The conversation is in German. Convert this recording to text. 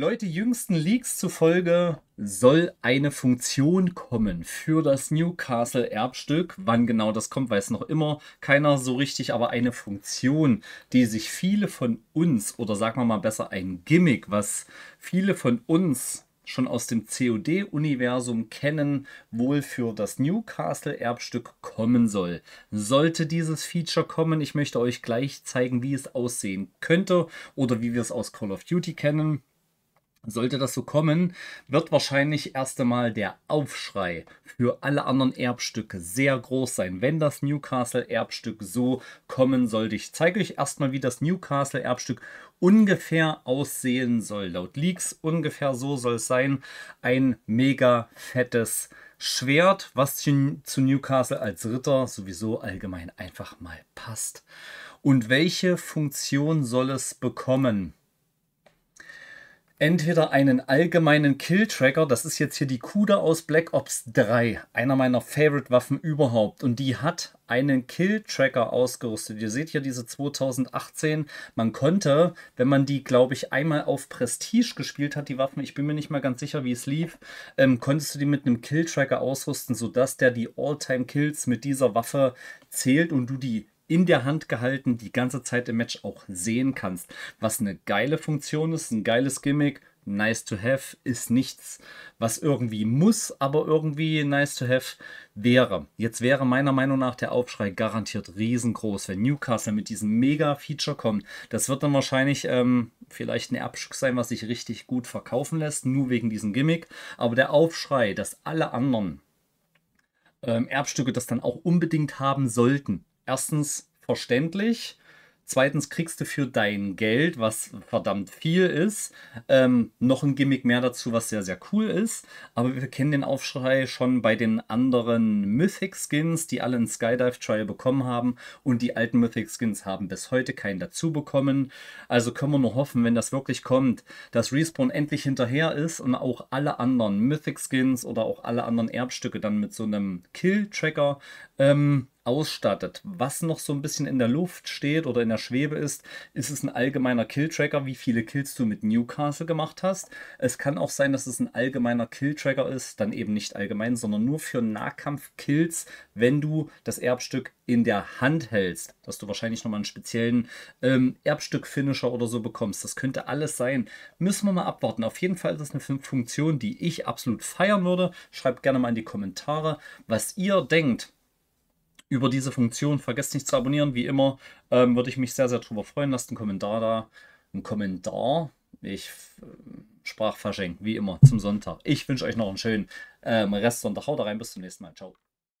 Leute, jüngsten Leaks zufolge soll eine Funktion kommen für das Newcastle Erbstück. Wann genau das kommt, weiß noch immer keiner so richtig, aber eine Funktion, die sich viele von uns, oder sagen wir mal besser ein Gimmick, was viele von uns schon aus dem COD-Universum kennen, wohl für das Newcastle-Erbstück kommen soll. Sollte dieses Feature kommen, ich möchte euch gleich zeigen, wie es aussehen könnte oder wie wir es aus Call of Duty kennen sollte das so kommen, wird wahrscheinlich erst einmal der Aufschrei für alle anderen Erbstücke sehr groß sein, wenn das Newcastle-Erbstück so kommen sollte. Ich zeige euch erstmal, wie das Newcastle-Erbstück ungefähr aussehen soll. Laut Leaks ungefähr so soll es sein. Ein mega fettes Schwert, was zu Newcastle als Ritter sowieso allgemein einfach mal passt. Und welche Funktion soll es bekommen? entweder einen allgemeinen Kill-Tracker, das ist jetzt hier die Kuda aus Black Ops 3, einer meiner Favorite-Waffen überhaupt. Und die hat einen Kill-Tracker ausgerüstet. Ihr seht hier diese 2018. Man konnte, wenn man die, glaube ich, einmal auf Prestige gespielt hat, die Waffen, ich bin mir nicht mal ganz sicher, wie es lief, ähm, konntest du die mit einem Kill-Tracker ausrüsten, sodass der die All-Time-Kills mit dieser Waffe zählt und du die in der Hand gehalten die ganze Zeit im Match auch sehen kannst. Was eine geile Funktion ist, ein geiles Gimmick. Nice to have ist nichts, was irgendwie muss, aber irgendwie nice to have wäre. Jetzt wäre meiner Meinung nach der Aufschrei garantiert riesengroß, wenn Newcastle mit diesem Mega-Feature kommt. Das wird dann wahrscheinlich ähm, vielleicht ein Erbstück sein, was sich richtig gut verkaufen lässt, nur wegen diesem Gimmick. Aber der Aufschrei, dass alle anderen ähm, Erbstücke das dann auch unbedingt haben sollten, erstens verständlich, zweitens kriegst du für dein Geld, was verdammt viel ist, ähm, noch ein Gimmick mehr dazu, was sehr, sehr cool ist. Aber wir kennen den Aufschrei schon bei den anderen Mythic Skins, die alle ein Skydive Trial bekommen haben. Und die alten Mythic Skins haben bis heute keinen dazu bekommen. Also können wir nur hoffen, wenn das wirklich kommt, dass Respawn endlich hinterher ist und auch alle anderen Mythic Skins oder auch alle anderen Erbstücke dann mit so einem Kill-Tracker ähm, ausstattet. Was noch so ein bisschen in der Luft steht oder in der Schwebe ist, ist es ein allgemeiner Kill-Tracker, wie viele Kills du mit Newcastle gemacht hast. Es kann auch sein, dass es ein allgemeiner Kill-Tracker ist, dann eben nicht allgemein, sondern nur für Nahkampf-Kills, wenn du das Erbstück in der Hand hältst, dass du wahrscheinlich nochmal einen speziellen ähm, Erbstück-Finisher oder so bekommst. Das könnte alles sein. Müssen wir mal abwarten. Auf jeden Fall ist das eine Funktion, die ich absolut feiern würde. Schreibt gerne mal in die Kommentare, was ihr denkt über diese Funktion. Vergesst nicht zu abonnieren, wie immer. Ähm, würde ich mich sehr, sehr drüber freuen. Lasst einen Kommentar da. Einen Kommentar. Ich ähm, sprach verschenkt, wie immer, zum Sonntag. Ich wünsche euch noch einen schönen ähm, Rest Sonntag. Haut rein, bis zum nächsten Mal. Ciao.